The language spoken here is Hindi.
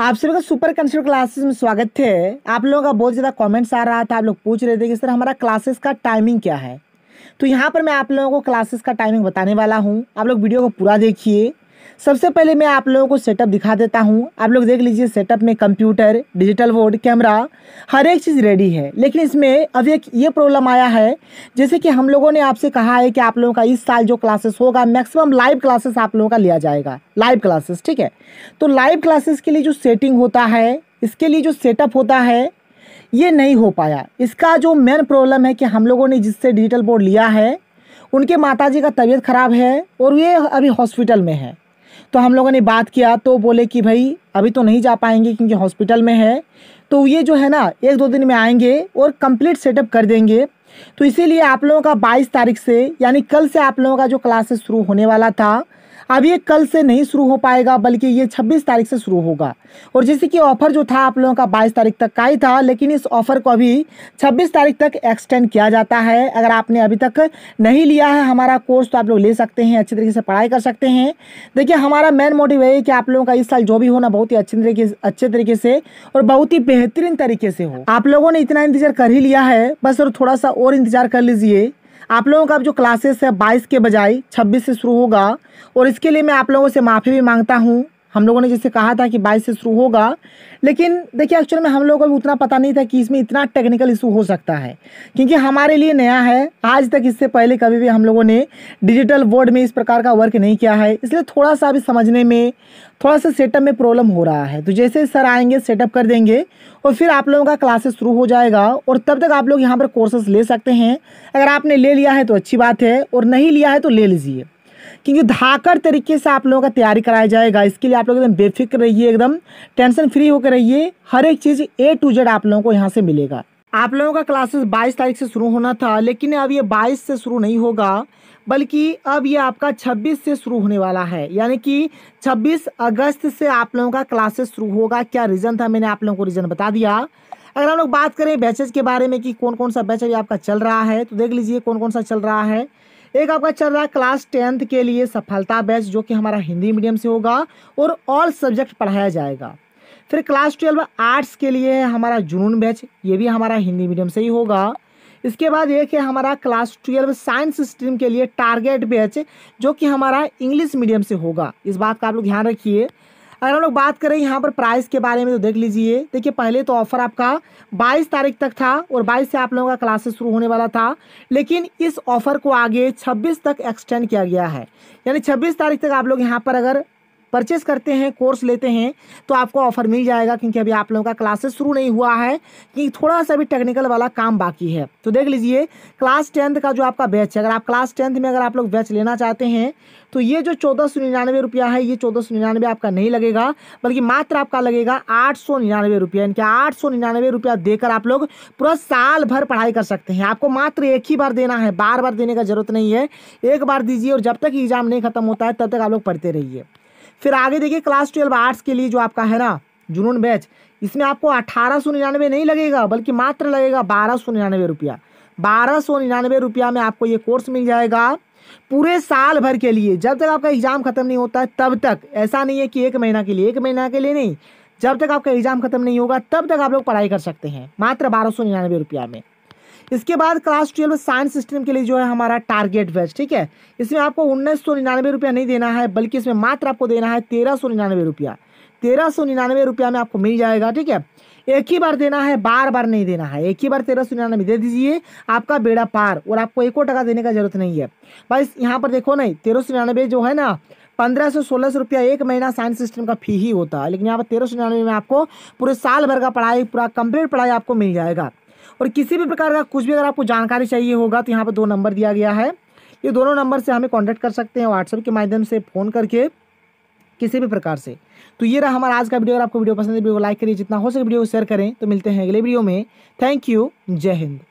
आप सभी का सुपर कंस्यूटर क्लासेस में स्वागत है आप लोगों का बहुत ज़्यादा कमेंट्स आ रहा था आप लोग पूछ रहे थे कि सर हमारा क्लासेस का टाइमिंग क्या है तो यहाँ पर मैं आप लोगों को क्लासेस का टाइमिंग बताने वाला हूँ आप लोग वीडियो को पूरा देखिए सबसे पहले मैं आप लोगों को सेटअप दिखा देता हूँ आप लोग देख लीजिए सेटअप में कंप्यूटर डिजिटल बोर्ड कैमरा हर एक चीज़ रेडी है लेकिन इसमें अब एक ये प्रॉब्लम आया है जैसे कि हम लोगों ने आपसे कहा है कि आप लोगों का इस साल जो क्लासेस होगा मैक्सिमम लाइव क्लासेस आप लोगों का लिया जाएगा लाइव क्लासेस ठीक है तो लाइव क्लासेस के लिए जो सेटिंग होता है इसके लिए जो सेटअप होता है ये नहीं हो पाया इसका जो मेन प्रॉब्लम है कि हम लोगों ने जिससे डिजिटल बोर्ड लिया है उनके माताजी का तबीयत खराब है और ये अभी हॉस्पिटल में है तो हम लोगों ने बात किया तो बोले कि भाई अभी तो नहीं जा पाएंगे क्योंकि हॉस्पिटल में है तो ये जो है ना एक दो दिन में आएंगे और कंप्लीट सेटअप कर देंगे तो इसीलिए आप लोगों का 22 तारीख से यानी कल से आप लोगों का जो क्लासेस शुरू होने वाला था अब ये कल से नहीं शुरू हो पाएगा बल्कि ये 26 तारीख से शुरू होगा और जैसे कि ऑफर जो था आप लोगों का 22 तारीख तक का ही था लेकिन इस ऑफर को अभी 26 तारीख तक एक्सटेंड किया जाता है अगर आपने अभी तक नहीं लिया है हमारा कोर्स तो आप लोग ले सकते हैं अच्छी तरीके से पढ़ाई कर सकते हैं देखिए हमारा मेन मोटिव यही कि आप लोगों का इस साल जो भी होना बहुत ही अच्छे तरीके अच्छे तरीके से और बहुत ही बेहतरीन तरीके से हो आप लोगों ने इतना इंतजार कर ही लिया है बस और थोड़ा सा और इंतजार कर लीजिए आप लोगों का जो क्लासेस है बाईस के बजाय छब्बीस से शुरू होगा और इसके लिए मैं आप लोगों से माफ़ी भी मांगता हूँ हम लोगों ने जैसे कहा था कि बाईस से शुरू होगा लेकिन देखिए एक्चुअल में हम लोगों को भी उतना पता नहीं था कि इसमें इतना टेक्निकल इशू हो सकता है क्योंकि हमारे लिए नया है आज तक इससे पहले कभी भी हम लोगों ने डिजिटल वर्ड में इस प्रकार का वर्क नहीं किया है इसलिए थोड़ा सा अभी समझने में थोड़ा सा सेटअप में प्रॉब्लम हो रहा है तो जैसे सर आएंगे सेटअप कर देंगे और फिर आप लोगों का क्लासेस शुरू हो जाएगा और तब तक आप लोग यहाँ पर कोर्सेस ले सकते हैं अगर आपने ले लिया है तो अच्छी बात है और नहीं लिया है तो ले लीजिए क्योंकि धाकर तरीके से आप लोगों का तैयारी कराया जाएगा इसके लिए आप लोग एकदम बेफिक्र रहिए एकदम टेंशन फ्री होकर रहिए हर एक चीज़ ए टू जेड आप लोगों को यहाँ से मिलेगा आप लोगों का क्लासेस 22 तारीख से शुरू होना था लेकिन अब ये 22 से शुरू नहीं होगा बल्कि अब ये आपका 26 से शुरू होने वाला है यानी कि 26 अगस्त से आप लोगों का क्लासेस शुरू होगा क्या रीज़न था मैंने आप लोगों को रीज़न बता दिया अगर हम लोग बात करें बैचेज के बारे में कि कौन कौन सा बैच अभी आपका चल रहा है तो देख लीजिए कौन कौन सा चल रहा है एक आपका चल रहा है क्लास टेंथ के लिए सफलता बैच जो कि हमारा हिंदी मीडियम से होगा और ऑल सब्जेक्ट पढ़ाया जाएगा फिर क्लास ट्वेल्व आर्ट्स के लिए है हमारा जुनून बैच ये भी हमारा हिंदी मीडियम से ही होगा इसके बाद एक है हमारा क्लास ट्वेल्व साइंस स्ट्रीम के लिए टारगेट बैच जो कि हमारा इंग्लिश मीडियम से होगा इस बात का आप लोग ध्यान रखिए अगर हम लोग बात करें यहाँ पर प्राइस के बारे में तो देख लीजिए देखिए पहले तो ऑफर आपका 22 तारीख तक था और 22 से आप लोगों का क्लासेस शुरू होने वाला था लेकिन इस ऑफर को आगे 26 तक एक्सटेंड किया गया है यानी 26 तारीख तक आप लोग यहाँ पर अगर परचेस करते हैं कोर्स लेते हैं तो आपको ऑफर मिल जाएगा क्योंकि अभी आप लोगों का क्लासेस शुरू नहीं हुआ है कि थोड़ा सा भी टेक्निकल वाला काम बाकी है तो देख लीजिए क्लास टेंथ का जो आपका बैच है अगर आप क्लास टेंथ में अगर आप लोग बैच लेना चाहते हैं तो ये जो चौदह सौ निन्यानवे रुपया है ये चौदह सौ निन्यानवे आपका नहीं लगेगा बल्कि मात्र आपका लगेगा आठ सौ निन्यानवे रुपया इनके आठ सौ निन्यानवे रुपया देकर आप लोग पूरा साल भर पढ़ाई कर सकते हैं आपको मात्र एक ही बार देना है बार बार देने का जरूरत नहीं है एक बार दीजिए और जब तक एग्जाम नहीं खत्म होता है तब तक आप लोग पढ़ते रहिए फिर आगे देखिए क्लास ट्वेल्व आर्ट्स के लिए जो आपका है ना जुनून बैच इसमें आपको अठारह सौ निन्यानवे नहीं लगेगा बल्कि मात्र लगेगा बारह सौ निन्यानवे रुपया बारह सौ निन्यानवे रुपया में आपको ये कोर्स मिल जाएगा पूरे साल भर के लिए जब तक आपका एग्ज़ाम खत्म नहीं होता है तब तक ऐसा नहीं है कि एक महीना के लिए एक महीना के लिए नहीं जब तक आपका एग्ज़ाम खत्म नहीं होगा तब तक आप लोग पढ़ाई कर सकते हैं मात्र बारह सौ निन्यानवे रुपया में इसके बाद क्लास ट्वेल्व साइंस स्ट्रीम के लिए जो है हमारा टारगेट बैच ठीक है इसमें आपको उन्नीस सौ निन्यानवे रुपया नहीं देना है बल्कि इसमें मात्र आपको देना है तेरह सौ निन्यानवे रुपया तेरह सौ निन्यानवे रुपया में आपको मिल जाएगा ठीक है एक ही बार देना है बार बार नहीं देना है एक ही बार तेरह सौ निन्यानवे दे दीजिए आपका बेड़ा पार और आपको एक और टका देने का जरूरत नहीं है बस यहाँ पर देखो नहीं तेरह सौ निन्यानवे जो है ना पंद्रह सौ सोलह सौ रुपया एक महीना साइंस सिस्टम का फी ही होता है लेकिन यहाँ पर तेरह सौ निन्यानवे में आपको पूरे साल भर का पढ़ाई पूरा कंप्लीट पढ़ाई आपको मिल जाएगा और किसी भी प्रकार का कुछ भी अगर आपको जानकारी चाहिए होगा तो यहाँ पर दो नंबर दिया गया है ये दोनों नंबर से हमें कॉन्टैक्ट कर सकते हैं व्हाट्सएप के माध्यम से फ़ोन करके किसी भी प्रकार से तो ये रहा हमारा आज का वीडियो अगर आपको वीडियो पसंद है वीडियो को लाइक करिए जितना हो सके वीडियो को शेयर करें तो मिलते हैं अगले वीडियो में थैंक यू जय हिंद